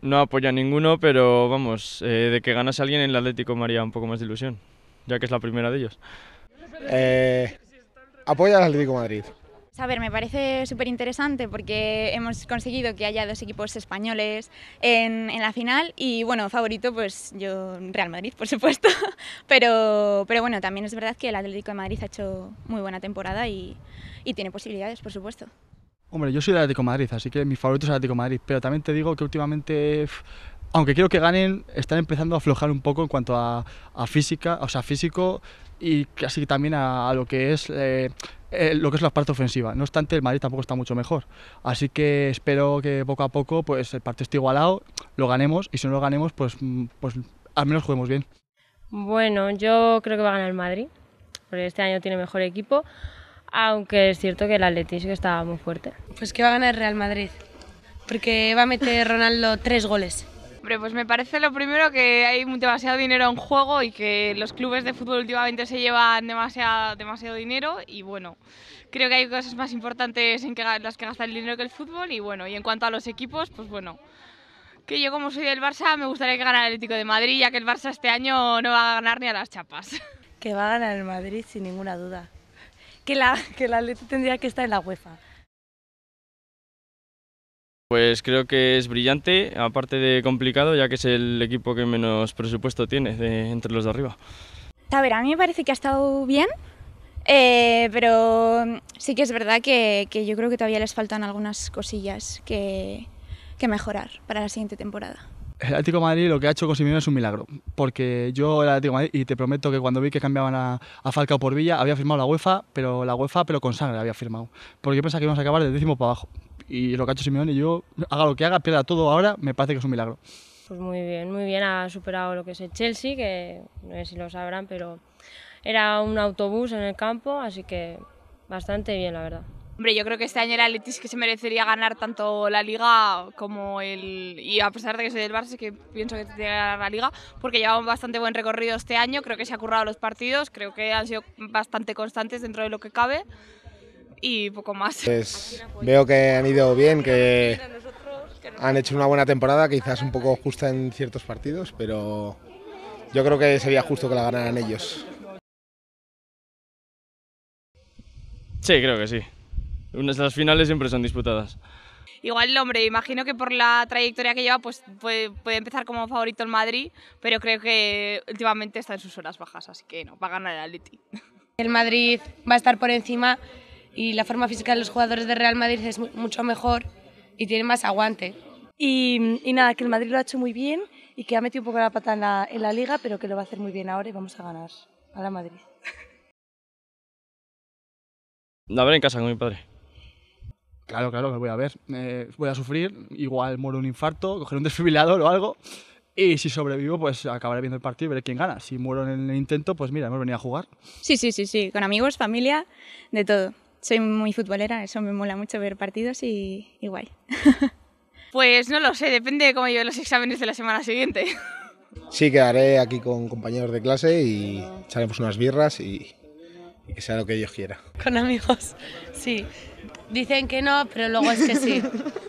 No apoya pues a ninguno, pero vamos, eh, de que ganase alguien en el Atlético me haría un poco más de ilusión, ya que es la primera de ellos. Eh, apoya al Atlético Madrid. A ver, me parece súper interesante porque hemos conseguido que haya dos equipos españoles en, la final y bueno, favorito pues yo Real Madrid, por supuesto, pero, pero bueno, también es verdad que el Atlético de Madrid ha hecho muy buena temporada y, y tiene posibilidades, por supuesto. Hombre, yo soy de Atlético Madrid, así que mi favorito es Atlético Madrid, pero también te digo que últimamente, aunque quiero que ganen, están empezando a aflojar un poco en cuanto a, física, o sea, físico y casi también a, lo que es eh, eh, lo que es la parte ofensiva. No obstante, el Madrid tampoco está mucho mejor. Así que espero que poco a poco pues el partido esté igualado, lo ganemos y si no lo ganemos, pues, mm, pues al menos juguemos bien. Bueno, yo creo que va a ganar el Madrid, porque este año tiene mejor equipo aunque es cierto que el Atlético estaba muy fuerte. Pues que va a ganar Real Madrid, porque va a meter Ronaldo tres goles. Hombre, pues me parece lo primero que hay demasiado dinero en juego y que los clubes de fútbol últimamente se llevan demasiado, demasiado dinero y bueno, creo que hay cosas más importantes en que, las que gastar el dinero que el fútbol y bueno, y en cuanto a los equipos, pues bueno, que yo como soy del Barça me gustaría que ganara el Atlético de Madrid ya que el Barça este año no va a ganar ni a las chapas. Que va a ganar el Madrid sin ninguna duda que la, que la tendría que estar en la UEFA. Pues creo que es brillante, aparte de complicado, ya que es el equipo que menos presupuesto tiene entre los de arriba. A ver, a mí me parece que ha estado bien, eh, pero sí que es verdad que, yo creo que todavía les faltan algunas cosillas que mejorar para la siguiente temporada el Atlético Madrid lo que ha hecho con Simeone es un milagro. Porque yo era Atlético Madrid y te prometo que cuando vi que cambiaban a, Falcao por Villa, había firmado la UEFA, pero la UEFA, pero con sangre había firmado. Porque yo pensaba que íbamos a acabar del décimo para abajo. Y lo que ha hecho Simeone, yo, haga lo que haga, pierda todo ahora, me parece que es un milagro. Pues muy bien, muy bien. Ha superado lo que es el Chelsea, que no sé si lo sabrán, pero era un autobús en el campo, así que bastante bien, la verdad. Hombre, yo creo que este año el Atlético que se merecería ganar tanto la Liga como el... Y a pesar de que soy del Barça, que pienso que tiene que ganar la Liga, porque llevamos bastante buen recorrido este año, creo que se ha currado los partidos, creo que han sido bastante constantes dentro de lo que cabe y poco más. Pues veo que han ido bien, que han hecho una buena temporada, quizás un poco justa en ciertos partidos, pero yo creo que sería justo que la ganaran ellos. Sí, creo que sí de Las finales siempre son disputadas. Igual hombre, imagino que por la trayectoria que lleva, pues puede, empezar como favorito el Madrid, pero creo que últimamente está en sus horas bajas, así que no, va a ganar el Atleti. El Madrid va a estar por encima y la forma física de los jugadores de Real Madrid es mucho mejor y tiene más aguante. Y, nada, que el Madrid lo ha hecho muy bien y que ha metido un poco la pata en la, liga, pero que lo va a hacer muy bien ahora y vamos a ganar a la Madrid. a ver en casa con mi padre. Claro, claro, que voy a ver. Eh, voy a sufrir, igual muero un infarto, coger un desfibrilador o algo. Y si sobrevivo, pues acabaré viendo el partido y veré quién gana. Si muero en el intento, pues mira, hemos venido a jugar. Sí, sí, sí, sí. Con amigos, familia, de todo. Soy muy futbolera, eso me mola mucho ver partidos y, igual. pues no lo sé, depende de cómo lleve los exámenes de la semana siguiente. Sí, quedaré aquí con compañeros de clase y echaremos unas birras y, y que sea lo que Dios quiera. Con amigos, sí. Dicen que no, pero luego es que sí.